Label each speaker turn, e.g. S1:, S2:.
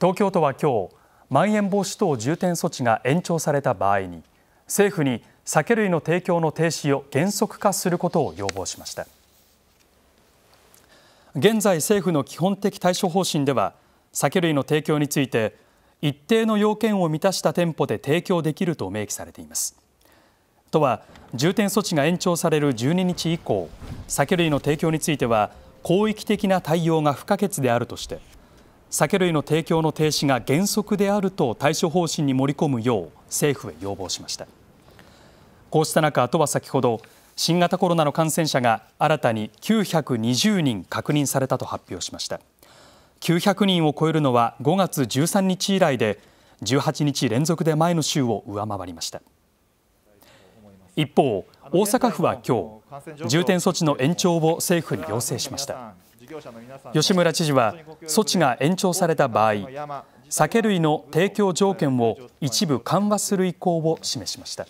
S1: 東京都は今日まん延防止等重点措置が延長された場合に政府に酒類の提供の停止を原則化することを要望しました現在政府の基本的対処方針では酒類の提供について一定の要件を満たした店舗で提供できると明記されています都は重点措置が延長される12日以降酒類の提供については広域的な対応が不可欠であるとして酒類の提供の停止が原則であると対処方針に盛り込むよう政府へ要望しましたこうした中都は先ほど新型コロナの感染者が新たに920人確認されたと発表しました900人を超えるのは5月13日以来で18日連続で前の週を上回りました一方大阪府は今日重点措置の延長を政府に要請しました吉村知事は措置が延長された場合酒類の提供条件を一部緩和する意向を示しました。